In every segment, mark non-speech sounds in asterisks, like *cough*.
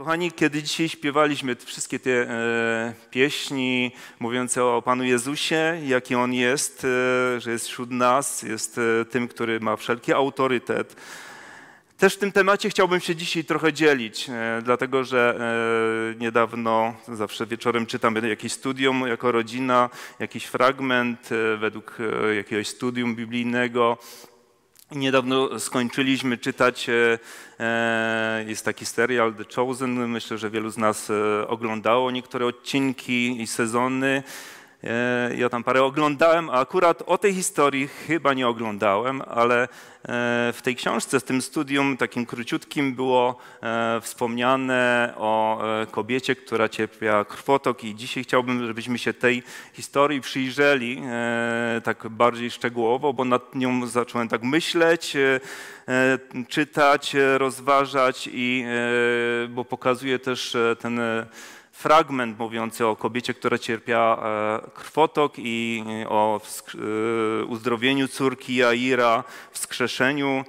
Kochani, kiedy dzisiaj śpiewaliśmy wszystkie te e, pieśni mówiące o Panu Jezusie, jaki On jest, e, że jest wśród nas, jest e, tym, który ma wszelki autorytet, też w tym temacie chciałbym się dzisiaj trochę dzielić, dlatego że niedawno zawsze wieczorem czytam jakieś studium jako rodzina, jakiś fragment według jakiegoś studium biblijnego Niedawno skończyliśmy czytać, e, e, jest taki serial The Chosen, myślę, że wielu z nas e, oglądało niektóre odcinki i sezony. E, ja tam parę oglądałem, a akurat o tej historii chyba nie oglądałem, ale e, w tej książce, z tym studium takim króciutkim było e, wspomniane o kobiecie, która cierpiała krwotok i dzisiaj chciałbym, żebyśmy się tej historii przyjrzeli tak bardziej szczegółowo, bo nad nią zacząłem tak myśleć, czytać, rozważać i bo pokazuje też ten fragment mówiący o kobiecie, która cierpiała e, krwotok i e, o e, uzdrowieniu córki Jaira, wskrzeszeniu,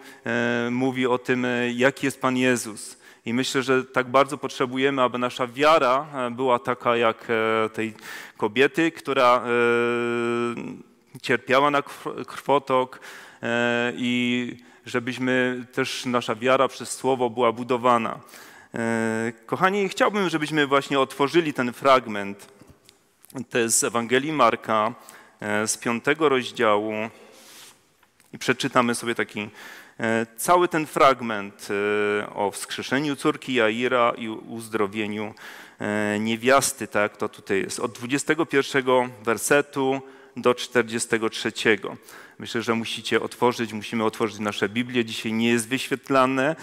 mówi o tym, jaki jest Pan Jezus. I myślę, że tak bardzo potrzebujemy, aby nasza wiara była taka jak tej kobiety, która cierpiała na krwotok i żebyśmy też nasza wiara przez słowo była budowana. E, kochani, chciałbym, żebyśmy właśnie otworzyli ten fragment. To jest z Ewangelii Marka e, z piątego rozdziału i przeczytamy sobie taki e, cały ten fragment o wskrzeszeniu córki Jaira i uzdrowieniu niewiasty, tak to tutaj jest, od 21 wersetu do 43. Myślę, że musicie otworzyć, musimy otworzyć nasze Biblię, dzisiaj nie jest wyświetlane,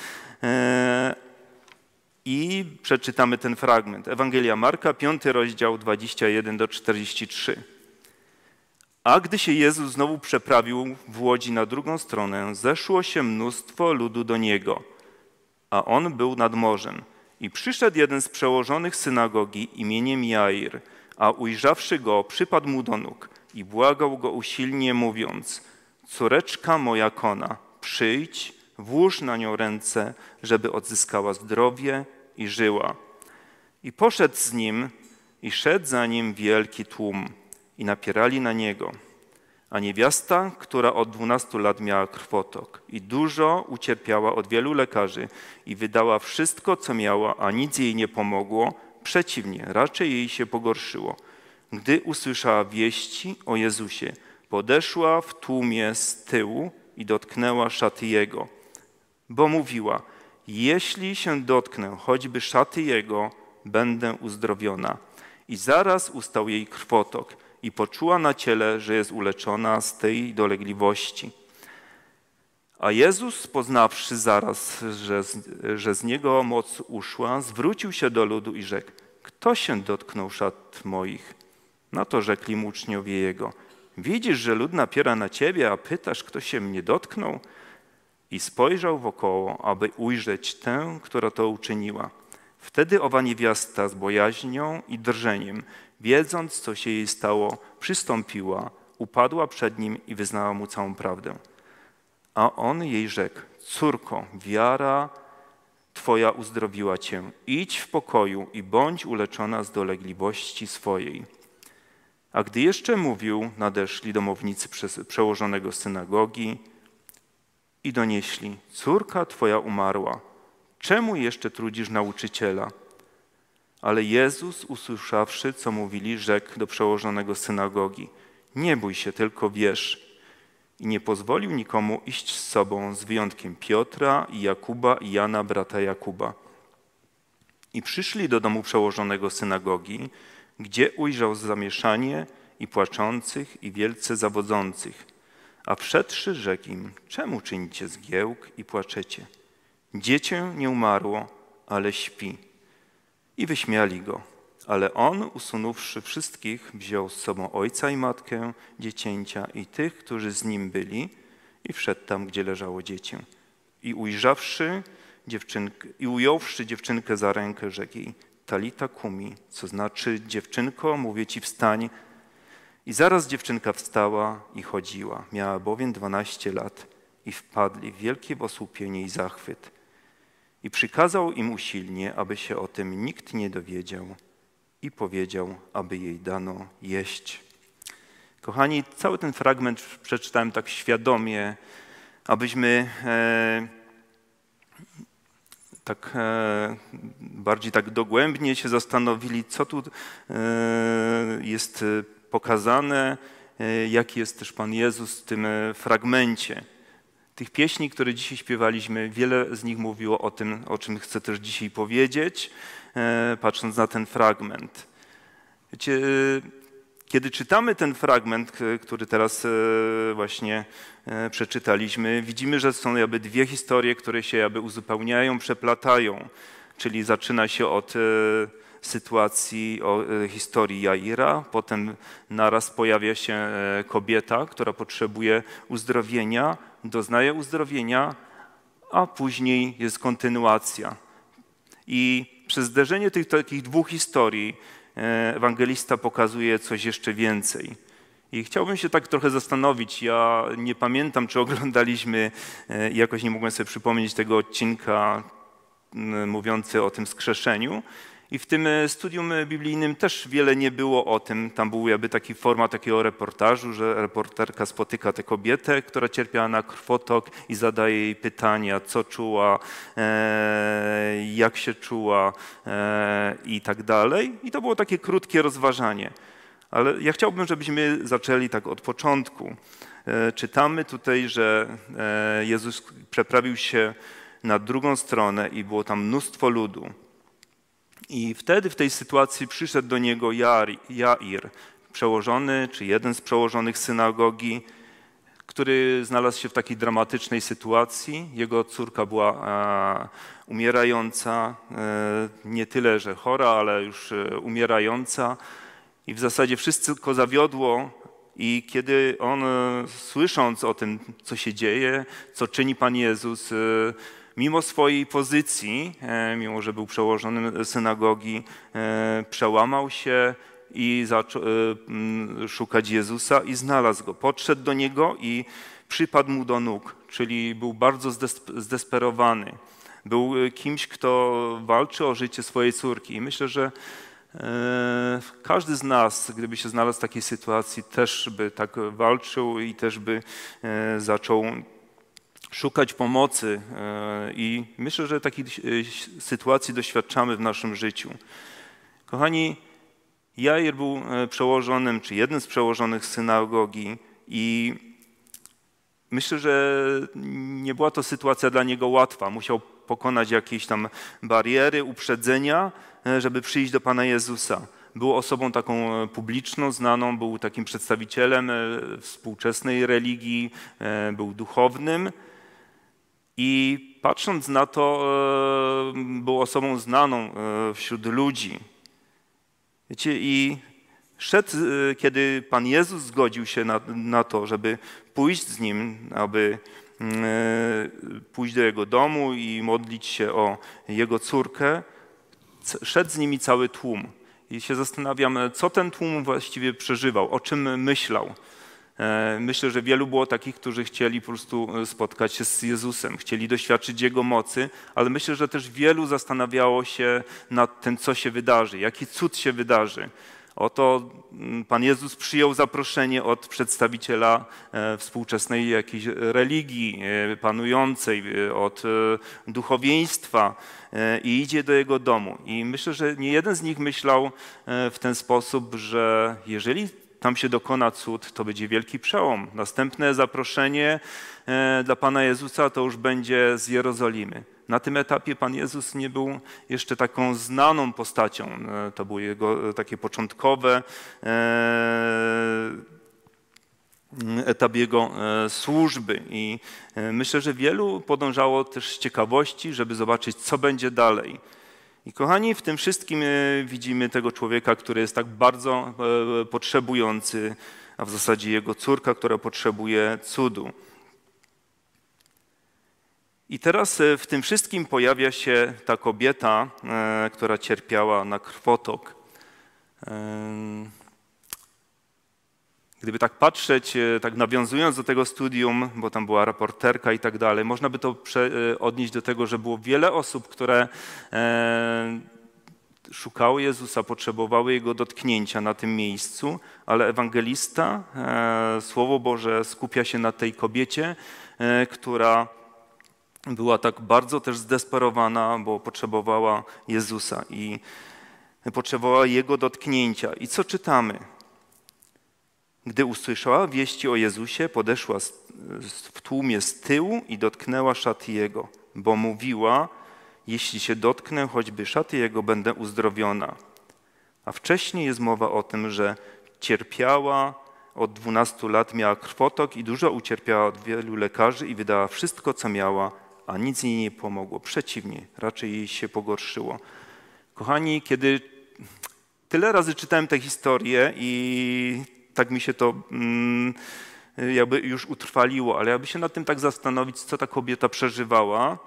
i przeczytamy ten fragment. Ewangelia Marka, 5 rozdział 21 do 43. A gdy się Jezus znowu przeprawił w łodzi na drugą stronę, zeszło się mnóstwo ludu do niego, a on był nad morzem. I przyszedł jeden z przełożonych synagogi imieniem Jair, a ujrzawszy go, przypadł mu do nóg i błagał go usilnie, mówiąc: Córeczka moja kona, przyjdź, włóż na nią ręce, żeby odzyskała zdrowie i żyła. I poszedł z nim i szedł za nim wielki tłum i napierali na niego. A niewiasta, która od dwunastu lat miała krwotok i dużo ucierpiała od wielu lekarzy i wydała wszystko, co miała, a nic jej nie pomogło, przeciwnie, raczej jej się pogorszyło. Gdy usłyszała wieści o Jezusie, podeszła w tłumie z tyłu i dotknęła szaty Jego, bo mówiła – jeśli się dotknę choćby szaty jego, będę uzdrowiona. I zaraz ustał jej krwotok i poczuła na ciele, że jest uleczona z tej dolegliwości. A Jezus, poznawszy zaraz, że z, że z niego moc uszła, zwrócił się do ludu i rzekł: Kto się dotknął szat moich? Na to rzekli mu uczniowie jego: Widzisz, że lud napiera na ciebie, a pytasz, kto się mnie dotknął? i spojrzał wokoło, aby ujrzeć tę, która to uczyniła. Wtedy owa niewiasta z bojaźnią i drżeniem, wiedząc, co się jej stało, przystąpiła, upadła przed nim i wyznała mu całą prawdę. A on jej rzekł: Córko, wiara Twoja uzdrowiła cię. Idź w pokoju i bądź uleczona z dolegliwości swojej. A gdy jeszcze mówił, nadeszli domownicy przełożonego synagogi i donieśli: Córka twoja umarła. Czemu jeszcze trudzisz nauczyciela? Ale Jezus, usłyszawszy, co mówili, rzekł do przełożonego synagogi: Nie bój się, tylko wierz. I nie pozwolił nikomu iść z sobą, z wyjątkiem Piotra i Jakuba i Jana, brata Jakuba. I przyszli do domu przełożonego synagogi, gdzie ujrzał zamieszanie i płaczących, i wielce zawodzących a wszedłszy rzekł im, czemu czynicie zgiełk i płaczecie? Dziecię nie umarło, ale śpi. I wyśmiali go. Ale on, usunąwszy wszystkich, wziął z sobą ojca i matkę dziecięcia i tych, którzy z nim byli, i wszedł tam, gdzie leżało dziecię. I ujrzawszy dziewczynkę, i ująwszy dziewczynkę za rękę, rzekł jej, Talita Kumi, co znaczy, dziewczynko, mówię ci, wstań, i zaraz dziewczynka wstała i chodziła. Miała bowiem dwanaście lat i wpadli w wielkie osłupienie i zachwyt. I przykazał im usilnie, aby się o tym nikt nie dowiedział i powiedział, aby jej dano jeść. Kochani, cały ten fragment przeczytałem tak świadomie, abyśmy e, tak e, bardziej tak dogłębnie się zastanowili, co tu e, jest e, pokazane, e, jaki jest też Pan Jezus w tym e, fragmencie. Tych pieśni, które dzisiaj śpiewaliśmy, wiele z nich mówiło o tym, o czym chcę też dzisiaj powiedzieć, e, patrząc na ten fragment. Wiecie, kiedy czytamy ten fragment, który teraz właśnie przeczytaliśmy, widzimy, że są jakby dwie historie, które się jakby uzupełniają, przeplatają. Czyli zaczyna się od sytuacji o e, historii Jaira. Potem naraz pojawia się e, kobieta, która potrzebuje uzdrowienia, doznaje uzdrowienia, a później jest kontynuacja. I przez zderzenie tych takich dwóch historii e, ewangelista pokazuje coś jeszcze więcej. I chciałbym się tak trochę zastanowić. Ja nie pamiętam, czy oglądaliśmy, jakoś nie mogłem sobie przypomnieć tego odcinka mówiący o tym skrzeszeniu, i w tym e, studium e, biblijnym też wiele nie było o tym. Tam był jakby taki forma takiego reportażu, że reporterka spotyka tę kobietę, która cierpiała na krwotok i zadaje jej pytania, co czuła, e, jak się czuła i tak dalej. I to było takie krótkie rozważanie. Ale ja chciałbym, żebyśmy zaczęli tak od początku. Czytamy tutaj, że Jezus przeprawił się na drugą stronę i było tam mnóstwo ludu. I wtedy w tej sytuacji przyszedł do niego Jair, przełożony, czy jeden z przełożonych synagogi, który znalazł się w takiej dramatycznej sytuacji. Jego córka była e, umierająca, e, nie tyle, że chora, ale już e, umierająca. I w zasadzie wszystko zawiodło. I kiedy on, słysząc o tym, co się dzieje, co czyni Pan Jezus, Mimo swojej pozycji, e, mimo że był przełożonym synagogi, e, przełamał się i zaczął e, szukać Jezusa i znalazł go. Podszedł do niego i przypadł mu do nóg, czyli był bardzo zdesperowany. Był kimś, kto walczy o życie swojej córki. I myślę, że każdy z nas, gdyby się znalazł w takiej sytuacji, też by tak walczył i też by zaczął szukać pomocy e, i myślę, że takich e, sytuacji doświadczamy w naszym życiu. Kochani, Jair był e, przełożonym, czy jednym z przełożonych synagogi i myślę, że nie była to sytuacja dla niego łatwa. Musiał pokonać jakieś tam bariery, uprzedzenia, żeby przyjść do Pana Jezusa. Był osobą taką publiczną, znaną, był takim przedstawicielem współczesnej religii, był duchownym. I patrząc na to, e, był osobą znaną e, wśród ludzi. Wiecie, i szedł, e, kiedy Pan Jezus zgodził się na, na to, żeby pójść z nim, aby mm, pójść do jego domu i modlić się o jego córkę, szedł z nimi cały tłum. I się zastanawiam, co ten tłum właściwie przeżywał, o czym myślał. E, myślę, że wielu było takich, którzy chcieli po prostu e, spotkać się z Jezusem, chcieli doświadczyć Jego mocy, ale myślę, że też wielu zastanawiało się nad tym, co się wydarzy, jaki cud się wydarzy. Oto mm, Pan Jezus przyjął zaproszenie od przedstawiciela e, współczesnej jakiejś religii panującej, od duchowieństwa i idzie do jego domu. I myślę, że nie jeden z nich myślał w ten sposób, że jeżeli tam się dokona cud, to będzie wielki przełom. Następne zaproszenie e, dla Pana Jezusa to już będzie z Jerozolimy. Na tym etapie Pan Jezus nie był jeszcze taką znaną postacią. E, to były jego e, takie początkowe etap jego służby i myślę, że wielu podążało też z ciekawości, żeby zobaczyć, co będzie dalej. I kochani, w tym wszystkim e, widzimy tego człowieka, który jest tak bardzo e, potrzebujący, a w zasadzie jego córka, która potrzebuje cudu. I teraz e, w tym wszystkim pojawia się ta kobieta, która cierpiała na krwotok. Gdyby tak patrzeć, e, tak nawiązując do tego studium, bo tam była raporterka i tak dalej, można by to e, odnieść do tego, że było wiele osób, które e, szukały Jezusa, potrzebowały Jego dotknięcia na tym miejscu, ale ewangelista, Słowo Boże skupia się na tej kobiecie, która była tak bardzo też zdesperowana, bo potrzebowała Jezusa i potrzebowała Jego dotknięcia. I co czytamy? Gdy usłyszała wieści o Jezusie, podeszła w tłumie z tyłu i dotknęła szaty Jego, bo mówiła, jeśli się dotknę choćby szaty Jego, będę uzdrowiona. A wcześniej jest mowa o tym, że cierpiała, od 12 lat miała krwotok i dużo ucierpiała od wielu lekarzy i wydała wszystko, co miała, a nic jej nie pomogło. Przeciwnie, raczej jej się pogorszyło. Kochani, kiedy tyle razy czytałem tę historię i tak mi się to mm, jakby już utrwaliło, ale jakby się nad tym tak zastanowić, co ta kobieta przeżywała,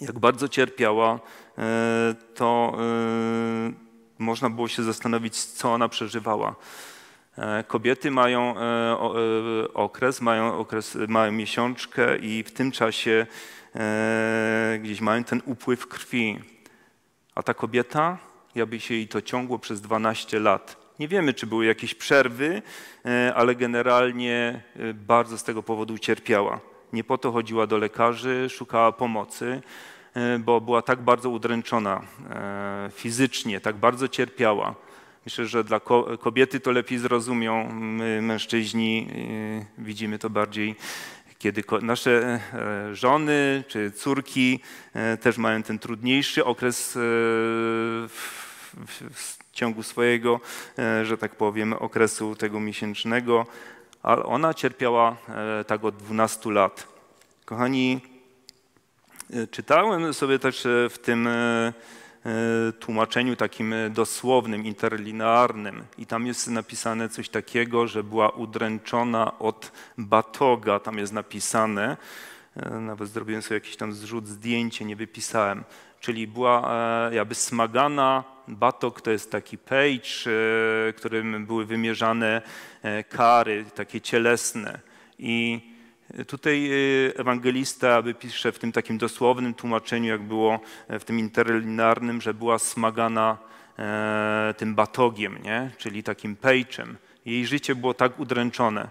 jak bardzo cierpiała, e, to e, można było się zastanowić, co ona przeżywała. E, kobiety mają okres, mają okres, mają miesiączkę i w tym czasie gdzieś mają ten upływ krwi. A ta kobieta, jakby się jej to ciągło przez 12 lat. Nie wiemy, czy były jakieś przerwy, e, ale generalnie e, bardzo z tego powodu cierpiała. Nie po to chodziła do lekarzy, szukała pomocy, e, bo była tak bardzo udręczona fizycznie, tak bardzo cierpiała. Myślę, że dla kobiety to lepiej zrozumią, my mężczyźni widzimy to bardziej, kiedy nasze żony czy córki też mają ten trudniejszy okres w w ciągu swojego, e, że tak powiem, okresu tego miesięcznego, ale ona cierpiała e, tak od 12 lat. Kochani, e, czytałem sobie też w tym tłumaczeniu takim dosłownym, interlinearnym. I tam jest napisane coś takiego, że była udręczona od batoga. Tam jest napisane, nawet zrobiłem sobie jakiś tam zrzut zdjęcie, nie wypisałem. Czyli była jakby smagana Batok to jest taki page, e, którym były wymierzane e, kary, takie cielesne. I e, Tutaj ewangelista aby pisze w tym takim dosłownym tłumaczeniu, jak było w tym interlinarnym, że była smagana tym batogiem, nie? czyli takim pejczem. Jej życie było tak udręczone,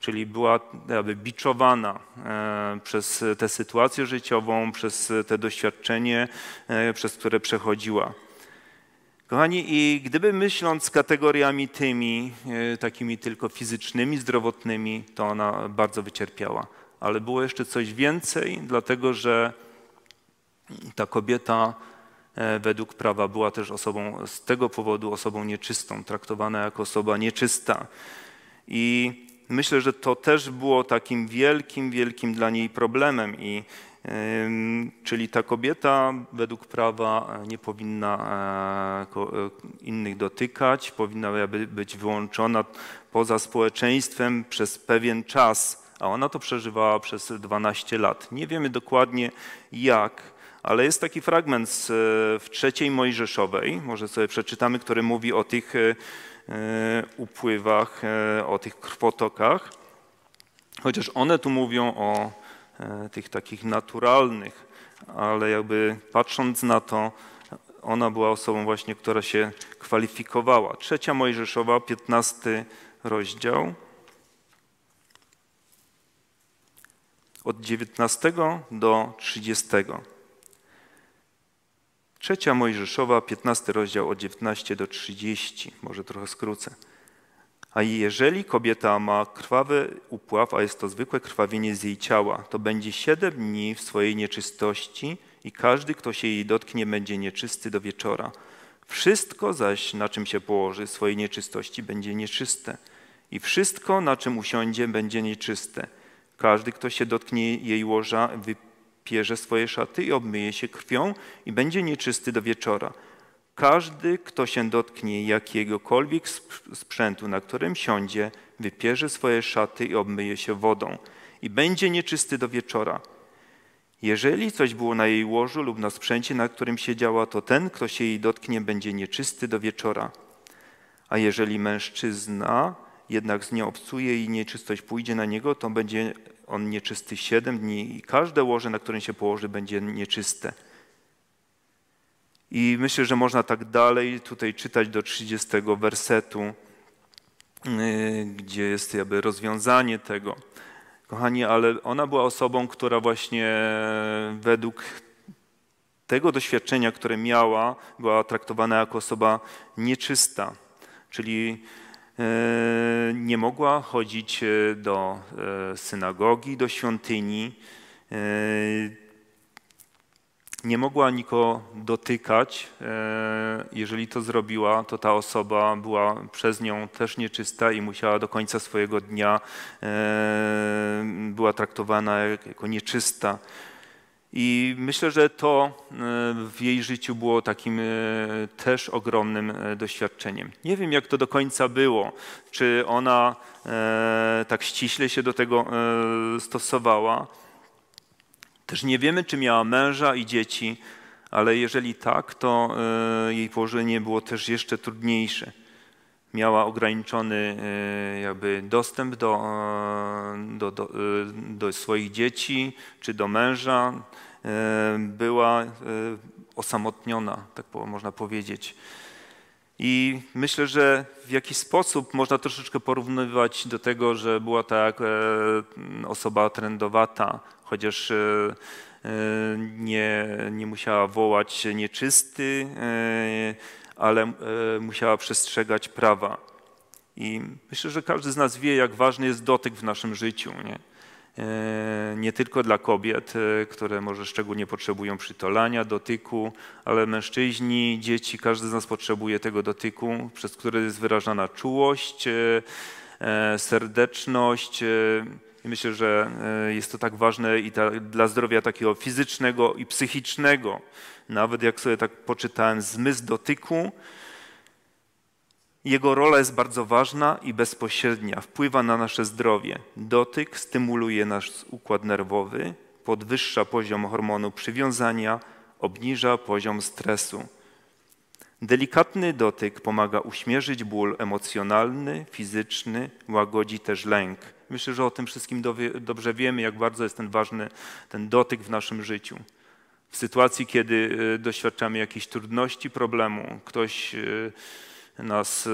czyli była aby biczowana przez tę sytuację życiową, przez te doświadczenie, przez które przechodziła. Kochani, i gdyby myśląc kategoriami tymi, e, takimi tylko fizycznymi, zdrowotnymi, to ona bardzo wycierpiała. Ale było jeszcze coś więcej, dlatego że ta kobieta e, według prawa była też osobą, z tego powodu osobą nieczystą, traktowana jako osoba nieczysta. I myślę, że to też było takim wielkim, wielkim dla niej problemem. I Czyli ta kobieta według prawa e, nie powinna e, e, innych dotykać, powinna być wyłączona poza społeczeństwem przez pewien czas, a ona to przeżywała przez 12 lat. Nie wiemy dokładnie jak, ale jest taki fragment z, w trzeciej Mojżeszowej, może sobie przeczytamy, który mówi o tych upływach, o tych krwotokach. Chociaż one tu mówią o E, tych takich naturalnych, ale jakby patrząc na to, ona była osobą właśnie, która się kwalifikowała. Trzecia Mojżeszowa, 15 rozdział. Od 19 do 30. Trzecia Mojżeszowa, 15 rozdział od 19 do 30, może trochę skrócę. A jeżeli kobieta ma krwawy upław, a jest to zwykłe krwawienie z jej ciała, to będzie siedem dni w swojej nieczystości i każdy, kto się jej dotknie, będzie nieczysty do wieczora. Wszystko zaś, na czym się położy swojej nieczystości, będzie nieczyste. I wszystko, na czym usiądzie, będzie nieczyste. Każdy, kto się dotknie jej łoża, wypierze swoje szaty i obmyje się krwią i będzie nieczysty do wieczora. Każdy, kto się dotknie jakiegokolwiek sprzętu, na którym siądzie, wypierze swoje szaty i obmyje się wodą i będzie nieczysty do wieczora. Jeżeli coś było na jej łożu lub na sprzęcie, na którym siedziała, to ten, kto się jej dotknie, będzie nieczysty do wieczora. A jeżeli mężczyzna jednak z nią obcuje i nieczystość pójdzie na niego, to będzie on nieczysty siedem dni i każde łoże, na którym się położy, będzie nieczyste. I myślę, że można tak dalej tutaj czytać do 30 wersetu, y, gdzie jest jakby rozwiązanie tego. Kochani, ale ona była osobą, która właśnie według tego doświadczenia, które miała, była traktowana jako osoba nieczysta, czyli y, nie mogła chodzić y, do synagogi, do świątyni nie mogła nikogo dotykać. E, jeżeli to zrobiła, to ta osoba była przez nią też nieczysta i musiała do końca swojego dnia e, była traktowana jako nieczysta. I myślę, że to e, w jej życiu było takim też ogromnym doświadczeniem. Nie wiem, jak to do końca było, czy ona tak ściśle się do tego stosowała też nie wiemy, czy miała męża i dzieci, ale jeżeli tak, to e, jej położenie było też jeszcze trudniejsze. Miała ograniczony e, jakby dostęp do, e, do, do, do swoich dzieci czy do męża. Była osamotniona, tak można powiedzieć. I myślę, że w jakiś sposób można troszeczkę porównywać do tego, że była ta e, osoba trendowata, chociaż e, e, nie, nie musiała wołać nieczysty, ale musiała przestrzegać prawa. I myślę, że każdy z nas wie, jak ważny jest dotyk w naszym życiu. Nie? E, nie tylko dla kobiet, e, które może szczególnie potrzebują przytolania, dotyku, ale mężczyźni, dzieci, każdy z nas potrzebuje tego dotyku, przez który jest wyrażana czułość, e, serdeczność. Myślę, że jest to tak ważne i ta, dla zdrowia takiego fizycznego i psychicznego. Nawet jak sobie tak poczytałem, zmysł dotyku jego rola jest bardzo ważna i bezpośrednia. Wpływa na nasze zdrowie. Dotyk stymuluje nasz układ nerwowy, podwyższa poziom hormonu przywiązania, obniża poziom stresu. Delikatny dotyk pomaga uśmierzyć ból emocjonalny, fizyczny, łagodzi też lęk. Myślę, że o tym wszystkim dobrze wiemy, jak bardzo jest ten ważny ten dotyk w naszym życiu. W sytuacji, kiedy e, doświadczamy jakiejś trudności, problemu, ktoś e, nas y,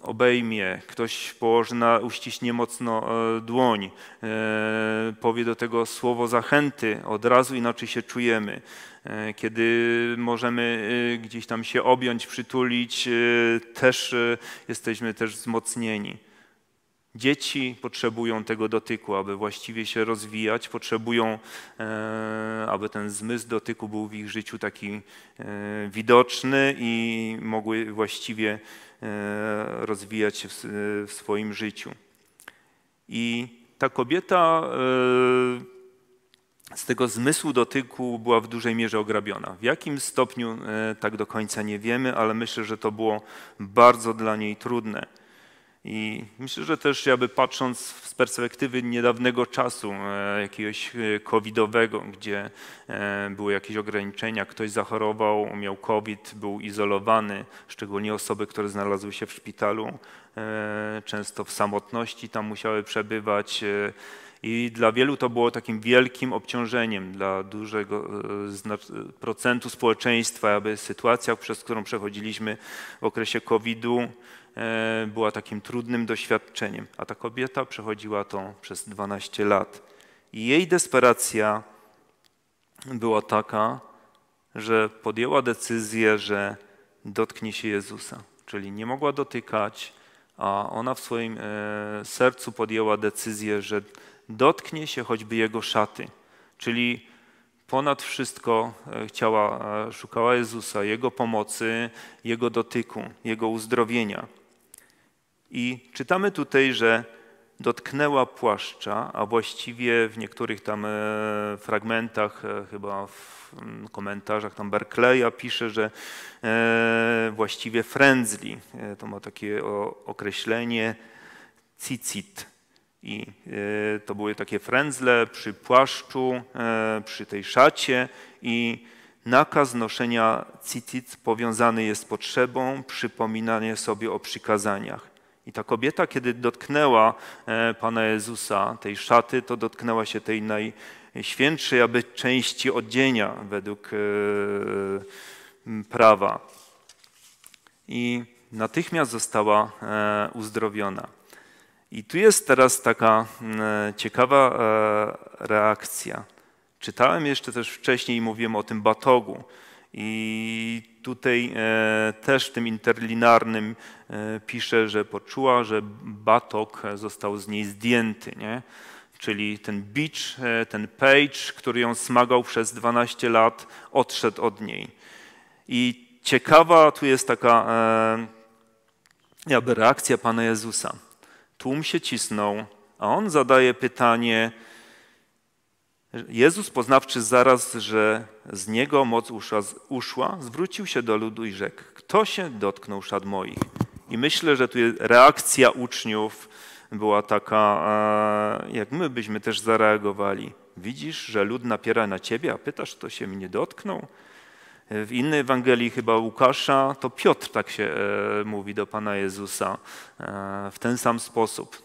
obejmie, ktoś położy na, uściśnie mocno e, dłoń, e, powie do tego słowo zachęty, od razu inaczej się czujemy. E, kiedy możemy y, gdzieś tam się objąć, przytulić, y, też jesteśmy też wzmocnieni. Dzieci potrzebują tego dotyku, aby właściwie się rozwijać, potrzebują, e, aby ten zmysł dotyku był w ich życiu taki e, widoczny i mogły właściwie e, rozwijać się w, e, w, swoim życiu. I ta kobieta e, z tego zmysłu dotyku była w dużej mierze ograbiona. W jakim stopniu e, tak do końca nie wiemy, ale myślę, że to było bardzo dla niej trudne. I myślę, że też jakby patrząc z perspektywy niedawnego czasu, e, jakiegoś e, covidowego, gdzie e, były jakieś ograniczenia, ktoś zachorował, miał covid, był izolowany, szczególnie osoby, które znalazły się w szpitalu, często w samotności tam musiały przebywać. I dla wielu to było takim wielkim obciążeniem, dla dużego procentu społeczeństwa, aby sytuacja, przez którą przechodziliśmy w okresie COVID-u, E, była takim trudnym doświadczeniem, a ta kobieta przechodziła to przez 12 lat. I jej desperacja była taka, że podjęła decyzję, że dotknie się Jezusa. Czyli nie mogła dotykać, a ona w swoim e, sercu podjęła decyzję, że dotknie się choćby jego szaty. Czyli ponad wszystko e, chciała, szukała Jezusa, jego pomocy, jego dotyku, jego uzdrowienia. I czytamy tutaj, że dotknęła płaszcza, a właściwie w niektórych tam e, fragmentach, e, chyba w mm, komentarzach tam Berkeleya pisze, że e, właściwie frędzli. To ma takie określenie cicit. I to były takie frędzle przy płaszczu, przy tej szacie i nakaz noszenia cicit powiązany jest z potrzebą przypominanie sobie o przykazaniach. I ta kobieta, kiedy dotknęła e, Pana Jezusa, tej szaty, to dotknęła się tej najświętszej, aby części odzienia według e, prawa. I natychmiast została e, uzdrowiona. I tu jest teraz taka ciekawa reakcja. Czytałem jeszcze też wcześniej i mówiłem o tym batogu. I tutaj e, też w tym interlinarnym e, pisze, że poczuła, że batok został z niej zdjęty. Nie? Czyli ten bicz, e, ten page, który ją smagał przez 12 lat, odszedł od niej. I ciekawa tu jest taka jakby reakcja Pana Jezusa. Tłum się cisnął, a on zadaje pytanie, Jezus, poznawczy zaraz, że z niego moc uszła, uszła, zwrócił się do ludu i rzekł: Kto się dotknął szat moich? I myślę, że tu reakcja uczniów była taka, e, jak my byśmy też zareagowali. Widzisz, że lud napiera na ciebie, a pytasz, kto się mnie dotknął? W innej Ewangelii, chyba Łukasza, to Piotr tak się e, mówi do Pana Jezusa e, w ten sam sposób.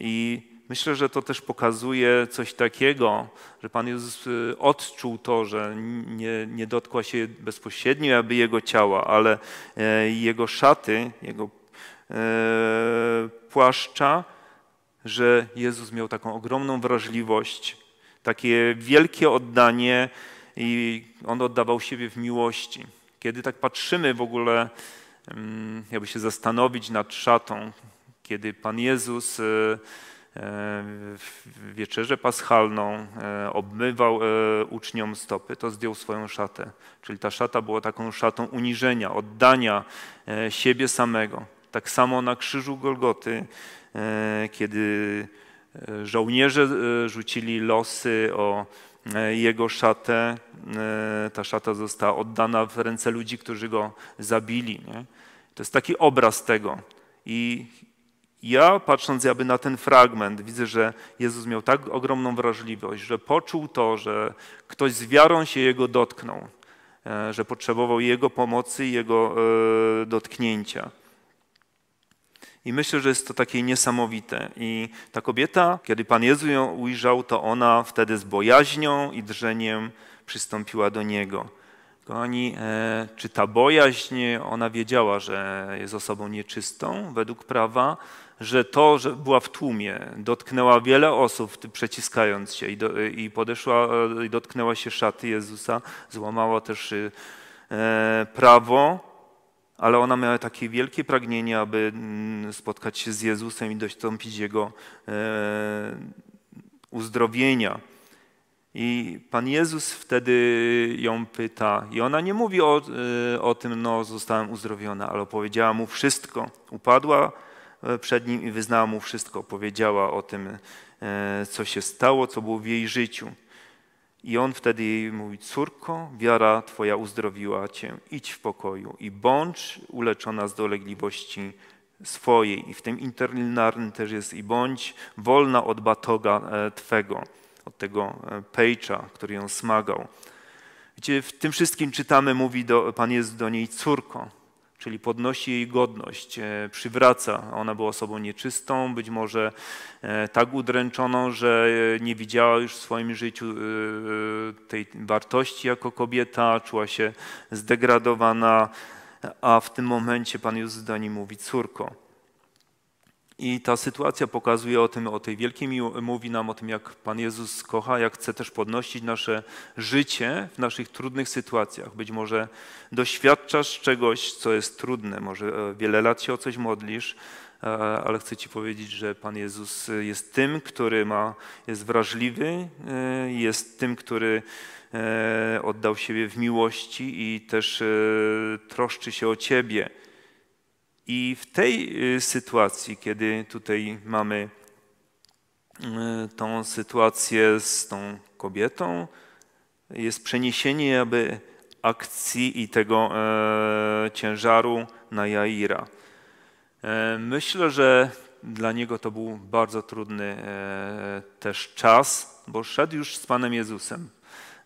I myślę, że to też pokazuje coś takiego, że Pan Jezus y, odczuł to, że nie, nie dotkła się bezpośrednio aby Jego ciała, ale e, Jego szaty, Jego e, płaszcza, że Jezus miał taką ogromną wrażliwość, takie wielkie oddanie i On oddawał siebie w miłości. Kiedy tak patrzymy w ogóle, mm, jakby się zastanowić nad szatą, kiedy Pan Jezus y, E, wieczerzę paschalną, e, obmywał e, uczniom stopy, to zdjął swoją szatę. Czyli ta szata była taką szatą uniżenia, oddania siebie samego. Tak samo na krzyżu Golgoty, kiedy żołnierze rzucili losy o jego szatę, ta szata została oddana w ręce ludzi, którzy go zabili. Nie? To jest taki obraz tego. I ja, patrząc jakby na ten fragment, widzę, że Jezus miał tak ogromną wrażliwość, że poczuł to, że ktoś z wiarą się Jego dotknął, e, że potrzebował Jego pomocy i Jego e, dotknięcia. I myślę, że jest to takie niesamowite. I ta kobieta, kiedy Pan Jezus ją ujrzał, to ona wtedy z bojaźnią i drżeniem przystąpiła do Niego. Kochani, e, czy ta bojaźń, ona wiedziała, że jest osobą nieczystą według prawa, że to, że była w tłumie, dotknęła wiele osób, przeciskając się i, do, i podeszła, i dotknęła się szaty Jezusa, złamała też y, e, prawo, ale ona miała takie wielkie pragnienie, aby mm, spotkać się z Jezusem i dostąpić Jego e, uzdrowienia. I Pan Jezus wtedy ją pyta, i ona nie mówi o, e, o tym, no zostałem uzdrowiona, ale opowiedziała mu wszystko. Upadła E, przed nim i wyznała mu wszystko. Powiedziała o tym, e, co się stało, co było w jej życiu. I on wtedy jej mówi: Córko, wiara Twoja uzdrowiła Cię, idź w pokoju i bądź uleczona z dolegliwości swojej. I w tym interlinarnym też jest: i bądź wolna od batoga e, Twego, od tego pejcza, który ją smagał. Wiecie, w tym wszystkim czytamy, mówi do, Pan jest do niej córko czyli podnosi jej godność, e, przywraca. Ona była osobą nieczystą, być może e, tak udręczoną, że e, nie widziała już w swoim życiu tej wartości jako kobieta, czuła się zdegradowana, a w tym momencie Pan Jezus do niej mówi: Córko, i ta sytuacja pokazuje o tym, o tej wielkiej miłości, mówi nam o tym, jak Pan Jezus kocha, jak chce też podnosić nasze życie w naszych trudnych sytuacjach. Być może doświadczasz czegoś, co jest trudne, może e, wiele lat się o coś modlisz, e, ale chcę Ci powiedzieć, że Pan Jezus jest tym, który ma, jest wrażliwy, e, jest tym, który oddał siebie w miłości i też troszczy się o Ciebie. I w tej y, sytuacji, kiedy tutaj mamy y, tą sytuację z tą kobietą, jest przeniesienie aby akcji i tego e, ciężaru na Jaira. E, myślę, że dla niego to był bardzo trudny e, też czas, bo szedł już z Panem Jezusem.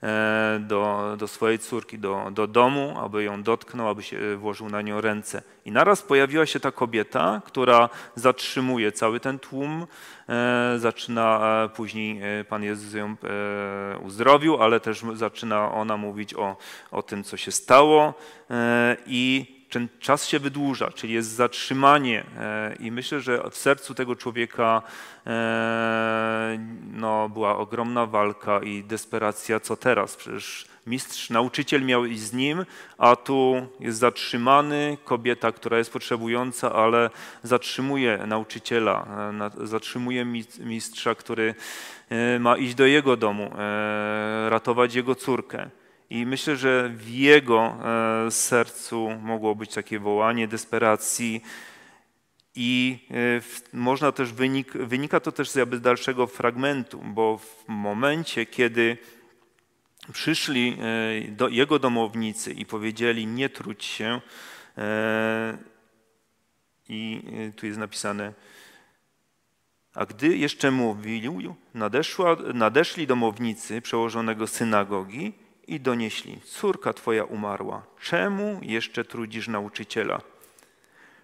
E, do, do swojej córki, do, do domu, aby ją dotknął, aby się włożył na nią ręce. I naraz pojawiła się ta kobieta, która zatrzymuje cały ten tłum, e, zaczyna e, później, Pan Jezus ją uzdrowił, ale też zaczyna ona mówić o, o tym, co się stało i ten czas się wydłuża, czyli jest zatrzymanie e, i myślę, że w sercu tego człowieka e, no, była ogromna walka i desperacja, co teraz? Przecież mistrz, nauczyciel miał iść z nim, a tu jest zatrzymany, kobieta, która jest potrzebująca, ale zatrzymuje nauczyciela, e, zatrzymuje mistrza, który ma iść do jego domu, ratować jego córkę. I myślę, że w jego e, sercu mogło być takie wołanie desperacji. I e, można też wynik, wynika to też z jakby dalszego fragmentu, bo w momencie, kiedy przyszli e, do jego domownicy i powiedzieli: Nie trudź się, i tu jest napisane, a gdy jeszcze mówił, nadeszła, nadeszli domownicy przełożonego synagogi i donieśli: Córka twoja umarła, czemu jeszcze trudzisz nauczyciela?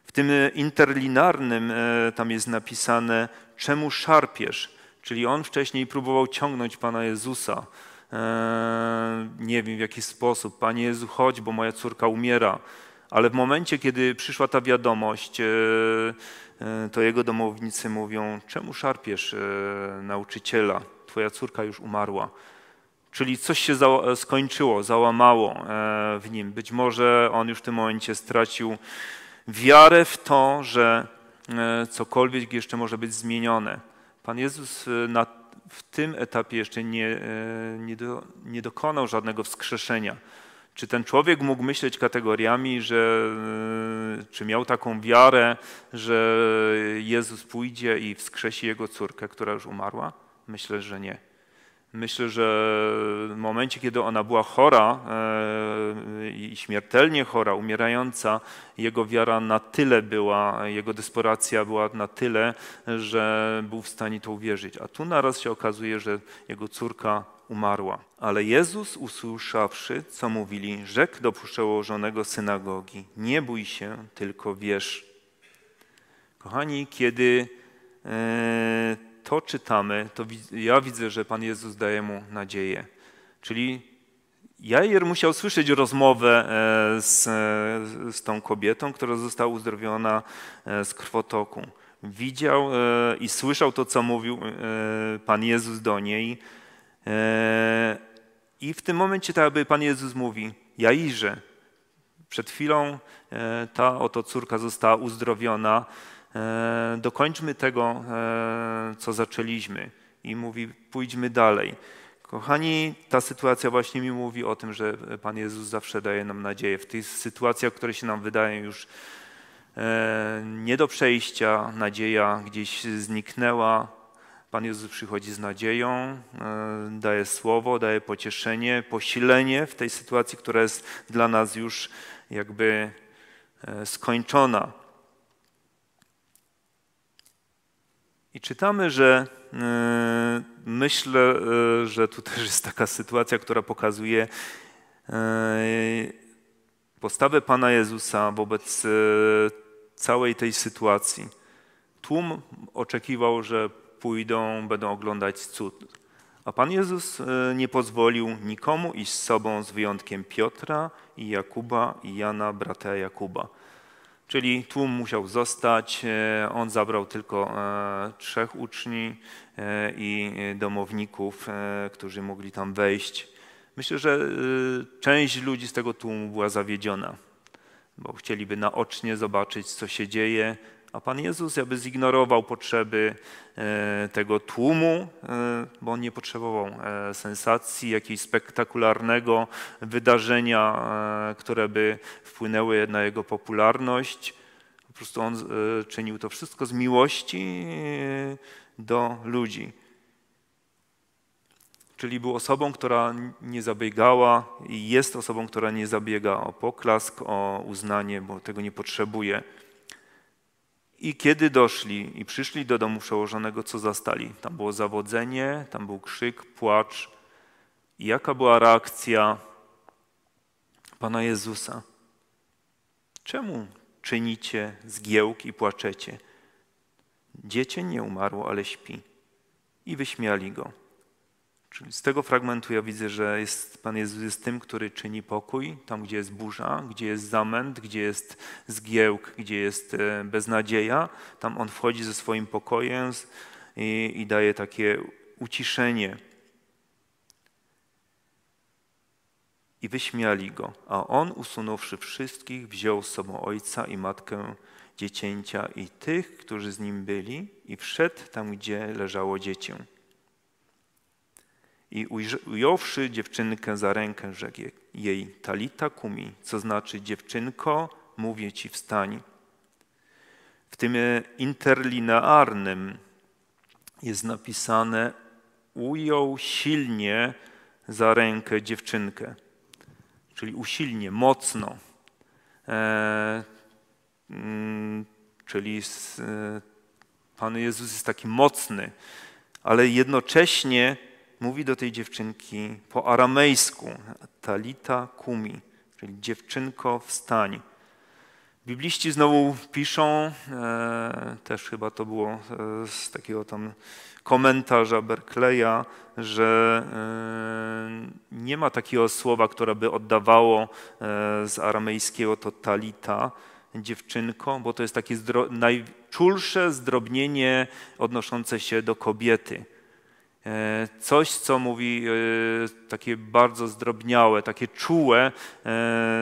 W tym e, interlinarnym e, tam jest napisane: Czemu szarpiesz? Czyli on wcześniej próbował ciągnąć pana Jezusa. E, nie wiem w jaki sposób. Panie Jezu, chodź, bo moja córka umiera. Ale w momencie, kiedy przyszła ta wiadomość, to jego domownicy mówią: Czemu szarpiesz nauczyciela? Twoja córka już umarła. Czyli coś się za, skończyło, załamało e, w nim. Być może on już w tym momencie stracił wiarę w to, że e, cokolwiek jeszcze może być zmienione. Pan Jezus e, na, w tym etapie jeszcze nie, nie, do, nie dokonał żadnego wskrzeszenia. Czy ten człowiek mógł myśleć kategoriami, że czy miał taką wiarę, że Jezus pójdzie i wskrzesi jego córkę, która już umarła? Myślę, że nie. Myślę, że w momencie, kiedy ona była chora e, i śmiertelnie chora, umierająca, jego wiara na tyle była, jego desperacja była na tyle, że był w stanie to uwierzyć. A tu naraz się okazuje, że jego córka umarła. Ale Jezus, usłyszawszy, co mówili, rzekł do przełożonego synagogi: Nie bój się, tylko wierz. Kochani, kiedy e, to czytamy, to ja widzę, że Pan Jezus daje mu nadzieję. Czyli Jair musiał słyszeć rozmowę e, z, e, z tą kobietą, która została uzdrowiona e, z krwotoku. Widział i słyszał to, co mówił Pan Jezus do niej. I w tym momencie tak jakby Pan Jezus mówi, Jairze, przed chwilą ta oto córka została uzdrowiona, E, dokończmy tego, e, co zaczęliśmy. I mówi, pójdźmy dalej. Kochani, ta sytuacja właśnie mi mówi o tym, że Pan Jezus zawsze daje nam nadzieję. W tych sytuacjach, które się nam wydają już e, nie do przejścia, nadzieja gdzieś zniknęła, Pan Jezus przychodzi z nadzieją, daje słowo, daje pocieszenie, posilenie w tej sytuacji, która jest dla nas już jakby skończona. I czytamy, że e, myślę, e, że tu *laughs* też jest taka sytuacja, która pokazuje e, postawę Pana Jezusa wobec całej tej sytuacji. Tłum oczekiwał, że pójdą, będą oglądać cud. A Pan Jezus nie pozwolił nikomu iść z sobą z wyjątkiem Piotra i Jakuba i Jana, brata Jakuba. Czyli tłum musiał zostać, e, on zabrał tylko e, trzech uczni e, i domowników, którzy mogli tam wejść. Myślę, że część ludzi z tego tłumu była zawiedziona, bo chcieliby naocznie zobaczyć, co się dzieje, a Pan Jezus jakby zignorował potrzeby e, tego tłumu, e, bo on nie potrzebował e, sensacji, jakiegoś spektakularnego wydarzenia, które by wpłynęły na jego popularność. Po prostu on czynił to wszystko z miłości do ludzi. Czyli był osobą, która nie zabiegała i jest osobą, która nie zabiega o poklask, o uznanie, bo tego nie potrzebuje. I kiedy doszli i przyszli do domu przełożonego, co zastali? Tam było zawodzenie, tam był krzyk, płacz. I jaka była reakcja Pana Jezusa? Czemu czynicie zgiełk i płaczecie? Dziecię nie umarło, ale śpi. I wyśmiali go. Czyli z tego fragmentu ja widzę, że jest, Pan Jezus jest tym, który czyni pokój tam, gdzie jest burza, gdzie jest zamęt, gdzie jest zgiełk, gdzie jest e, beznadzieja. Tam On wchodzi ze swoim pokojem i, i daje takie uciszenie. I wyśmiali go, a on, usunąwszy wszystkich, wziął z sobą ojca i matkę dziecięcia i tych, którzy z nim byli, i wszedł tam, gdzie leżało dziecię. I ująwszy dziewczynkę za rękę, rzekł jej, Talita kumi, co znaczy dziewczynko, mówię ci wstań. W tym interlinearnym jest napisane ujął silnie za rękę dziewczynkę, czyli usilnie, mocno. E, mm, czyli e, Pan Jezus jest taki mocny, ale jednocześnie mówi do tej dziewczynki po aramejsku Talita Kumi, czyli dziewczynko wstań. Bibliści znowu piszą, e, też chyba to było e, z takiego tam komentarza Berkeley'a, że e, nie ma takiego słowa, które by oddawało e, z aramejskiego to talita, dziewczynko, bo to jest takie zdro najczulsze zdrobnienie odnoszące się do kobiety E, coś, co mówi e, takie bardzo zdrobniałe, takie czułe, e,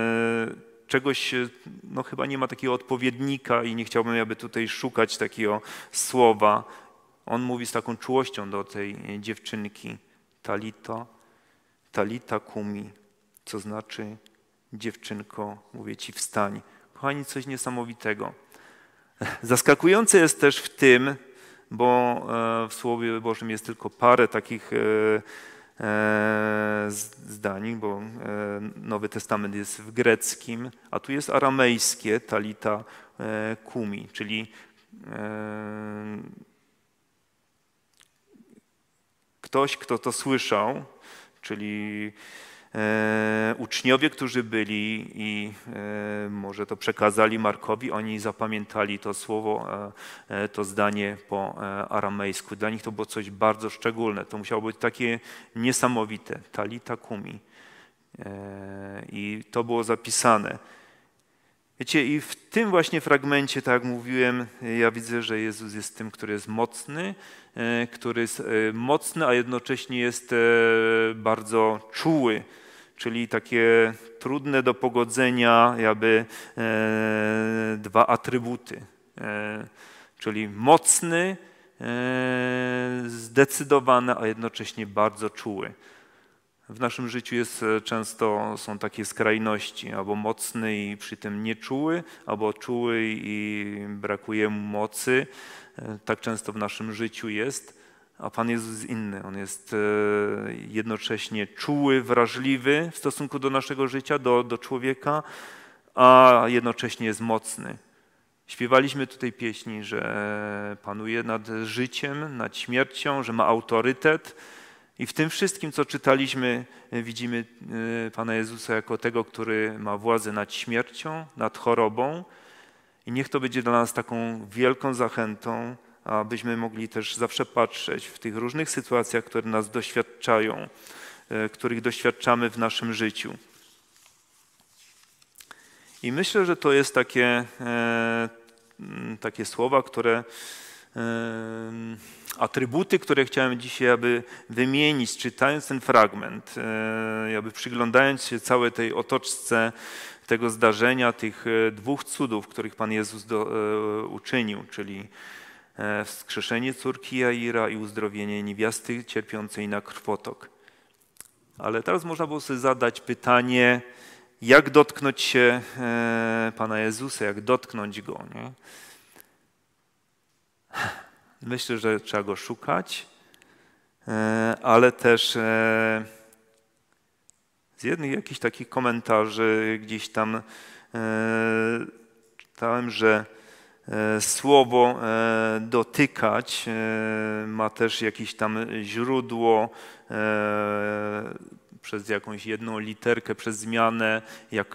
czegoś, no chyba nie ma takiego odpowiednika i nie chciałbym, aby tutaj szukać takiego słowa. On mówi z taką czułością do tej dziewczynki, talito, Talita Kumi, co znaczy dziewczynko, mówię ci wstań. Kochani, coś niesamowitego. Zaskakujące jest też w tym, bo e, w Słowie Bożym jest tylko parę takich e, e, zdań, bo Nowy Testament jest w greckim, a tu jest aramejskie talita kumi, czyli ktoś, kto to słyszał, czyli E, uczniowie, którzy byli i e, może to przekazali Markowi, oni zapamiętali to słowo, e, to zdanie po aramejsku. Dla nich to było coś bardzo szczególne. To musiało być takie niesamowite. Talita kumi. I to było zapisane. Wiecie, i w tym właśnie fragmencie, tak jak mówiłem, ja widzę, że Jezus jest tym, który jest mocny, który jest mocny, a jednocześnie jest bardzo czuły czyli takie trudne do pogodzenia jakby e, dwa atrybuty, e, czyli mocny, e, zdecydowany, a jednocześnie bardzo czuły. W naszym życiu jest e, często są takie skrajności, albo mocny i przy tym nieczuły, albo czuły i brakuje mu mocy. E, tak często w naszym życiu jest a Pan Jezus jest inny. On jest e, jednocześnie czuły, wrażliwy w stosunku do naszego życia, do, do człowieka, a jednocześnie jest mocny. Śpiewaliśmy tutaj pieśni, że panuje nad życiem, nad śmiercią, że ma autorytet. I w tym wszystkim, co czytaliśmy, e, widzimy e, Pana Jezusa jako tego, który ma władzę nad śmiercią, nad chorobą. I niech to będzie dla nas taką wielką zachętą, abyśmy mogli też zawsze patrzeć w tych różnych sytuacjach, które nas doświadczają, e, których doświadczamy w naszym życiu. I myślę, że to jest takie, e, takie słowa, które e, atrybuty, które chciałem dzisiaj aby wymienić, czytając ten fragment, aby przyglądając się całej tej otoczce tego zdarzenia, tych dwóch cudów, których Pan Jezus do, uczynił, czyli E, wskrzeszenie córki Jaira i uzdrowienie niewiasty cierpiącej na krwotok. Ale teraz można było sobie zadać pytanie, jak dotknąć się e, Pana Jezusa, jak dotknąć Go. Nie? Myślę, że trzeba Go szukać, e, ale też z jednych jakichś takich komentarzy gdzieś tam czytałem, że E, słowo e, dotykać e, ma też jakieś tam źródło przez jakąś jedną literkę, przez zmianę jak,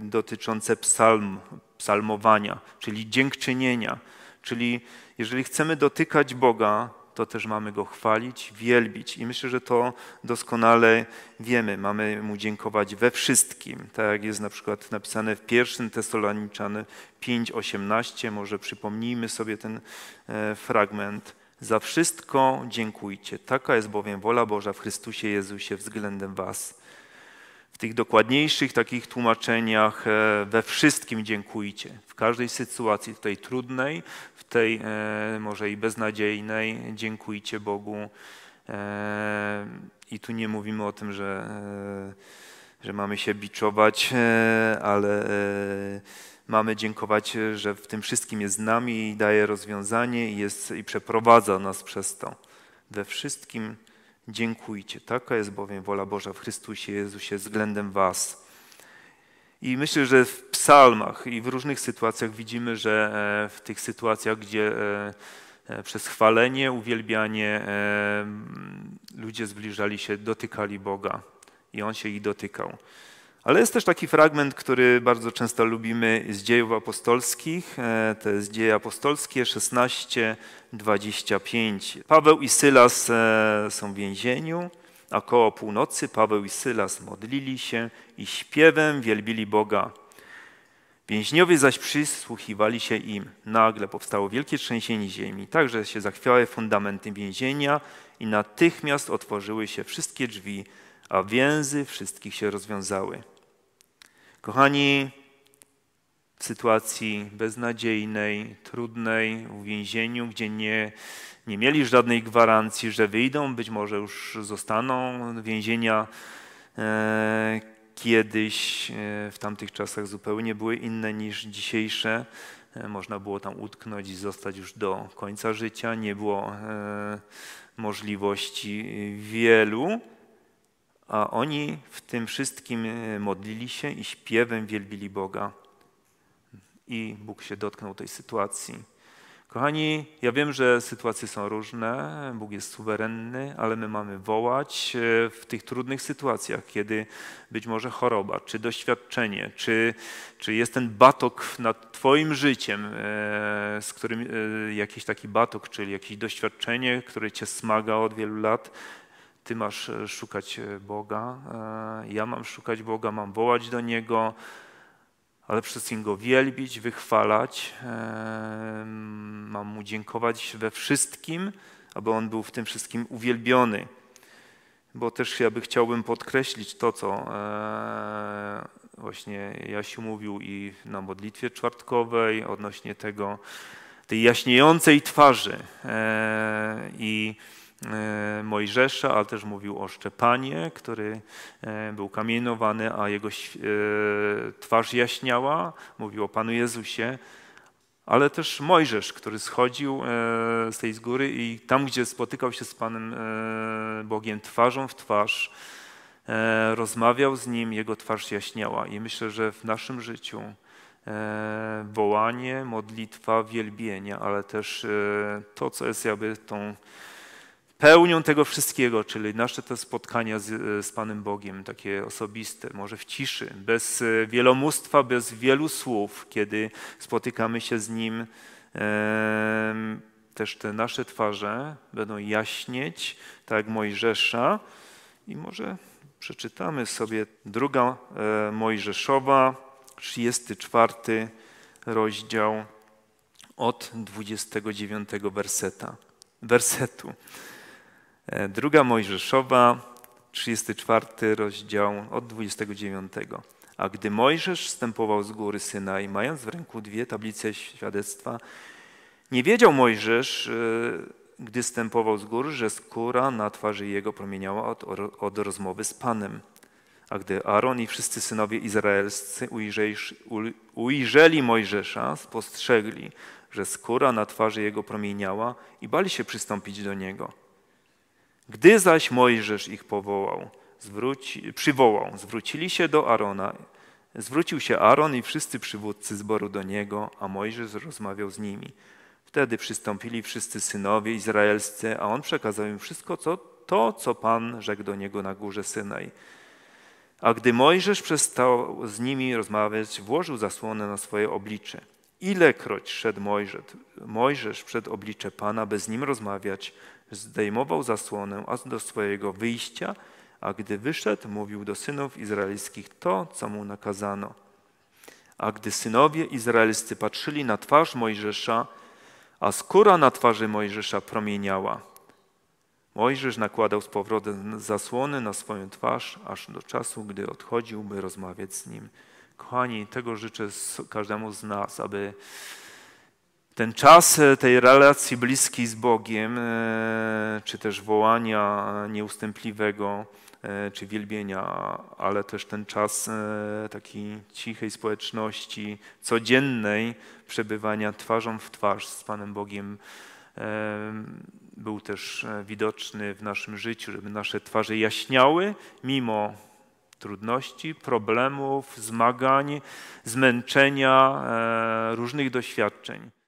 dotyczące psalm, psalmowania, czyli dziękczynienia. Czyli jeżeli chcemy dotykać Boga, to też mamy Go chwalić, wielbić. I myślę, że to doskonale wiemy. Mamy Mu dziękować we wszystkim. Tak jak jest na przykład napisane w pierwszym Tesaloniczanie 5,18. Może przypomnijmy sobie ten e, fragment. Za wszystko dziękujcie. Taka jest bowiem wola Boża w Chrystusie Jezusie względem was tych dokładniejszych takich tłumaczeniach e, we wszystkim dziękujcie. W każdej sytuacji, w tej trudnej, w tej e, może i beznadziejnej, dziękujcie Bogu. E, I tu nie mówimy o tym, że, że mamy się biczować, ale mamy dziękować, że w tym wszystkim jest z nami i daje rozwiązanie i, jest, i przeprowadza nas przez to. We wszystkim dziękujcie. Taka jest bowiem wola Boża w Chrystusie Jezusie względem Was. I myślę, że w psalmach i w różnych sytuacjach widzimy, że e, w tych sytuacjach, gdzie e, e, przez chwalenie, uwielbianie ludzie zbliżali się, dotykali Boga i On się ich dotykał. Ale jest też taki fragment, który bardzo często lubimy z dziejów apostolskich. E, to jest dzieje apostolskie 16:25. Paweł i Sylas e, są w więzieniu, a koło północy Paweł i Sylas modlili się i śpiewem wielbili Boga. Więźniowie zaś przysłuchiwali się im. Nagle powstało wielkie trzęsienie ziemi, także się zachwiały fundamenty więzienia i natychmiast otworzyły się wszystkie drzwi a więzy wszystkich się rozwiązały. Kochani, w sytuacji beznadziejnej, trudnej, w więzieniu, gdzie nie, nie mieli żadnej gwarancji, że wyjdą, być może już zostaną więzienia e, kiedyś, e, w tamtych czasach zupełnie były inne niż dzisiejsze. E, można było tam utknąć i zostać już do końca życia. Nie było e, możliwości wielu a oni w tym wszystkim e, modlili się i śpiewem wielbili Boga. I Bóg się dotknął tej sytuacji. Kochani, ja wiem, że sytuacje są różne, Bóg jest suwerenny, ale my mamy wołać e, w tych trudnych sytuacjach, kiedy być może choroba, czy doświadczenie, czy, czy jest ten batok nad Twoim życiem, e, z którym jakiś taki batok, czyli jakieś doświadczenie, które Cię smaga od wielu lat, ty masz e, szukać e, Boga, e, ja mam szukać Boga, mam wołać do Niego, ale przede wszystkim Go wielbić, wychwalać, mam Mu dziękować we wszystkim, aby On był w tym wszystkim uwielbiony. Bo też ja by chciałbym podkreślić to, co właśnie Jasiu mówił i na modlitwie czwartkowej odnośnie tego, tej jaśniejącej twarzy i E, Mojżesza, ale też mówił o Szczepanie, który e, był kamienowany, a jego e, twarz jaśniała. Mówił o Panu Jezusie, ale też Mojżesz, który schodził z tej z góry i tam, gdzie spotykał się z Panem Bogiem twarzą w twarz, rozmawiał z Nim, jego twarz jaśniała. I myślę, że w naszym życiu wołanie, modlitwa, wielbienie, ale też to, co jest jakby tą pełnią tego wszystkiego, czyli nasze te spotkania z, z, Panem Bogiem, takie osobiste, może w ciszy, bez e, wielomóstwa, bez wielu słów, kiedy spotykamy się z Nim, też te nasze twarze będą jaśnieć, tak jak Mojżesza. I może przeczytamy sobie druga e, Mojżeszowa, 34 rozdział od 29 werseta, wersetu. E, druga Mojżeszowa, 34 rozdział od 29. A gdy Mojżesz wstępował z góry i mając w ręku dwie tablice świadectwa, nie wiedział Mojżesz, e, gdy wstępował z góry, że skóra na twarzy jego promieniała od, od rozmowy z Panem. A gdy Aaron i wszyscy synowie izraelscy ujrzeli, ujrzeli Mojżesza, spostrzegli, że skóra na twarzy jego promieniała i bali się przystąpić do niego. Gdy zaś Mojżesz ich powołał, zwróci, przywołał, zwrócili się do Arona. Zwrócił się Aaron i wszyscy przywódcy zboru do niego, a Mojżesz rozmawiał z nimi. Wtedy przystąpili wszyscy synowie izraelscy, a on przekazał im wszystko co, to, co Pan rzekł do niego na górze Synaj. A gdy Mojżesz przestał z nimi rozmawiać, włożył zasłonę na swoje oblicze. Ilekroć szedł Mojżesz, Mojżesz przed oblicze Pana, by z nim rozmawiać, zdejmował zasłonę aż do swojego wyjścia, a gdy wyszedł, mówił do synów izraelskich to, co mu nakazano. A gdy synowie izraelscy patrzyli na twarz Mojżesza, a skóra na twarzy Mojżesza promieniała. Mojżesz nakładał z powrotem zasłony na swoją twarz, aż do czasu, gdy odchodził, by rozmawiać z nim. Kochani, tego życzę każdemu z nas, aby ten czas e, tej relacji bliskiej z Bogiem, e, czy też wołania nieustępliwego, e, czy wielbienia, ale też ten czas takiej cichej społeczności, codziennej przebywania twarzą w twarz z Panem Bogiem był też widoczny w naszym życiu, żeby nasze twarze jaśniały mimo trudności, problemów, zmagań, zmęczenia, różnych doświadczeń.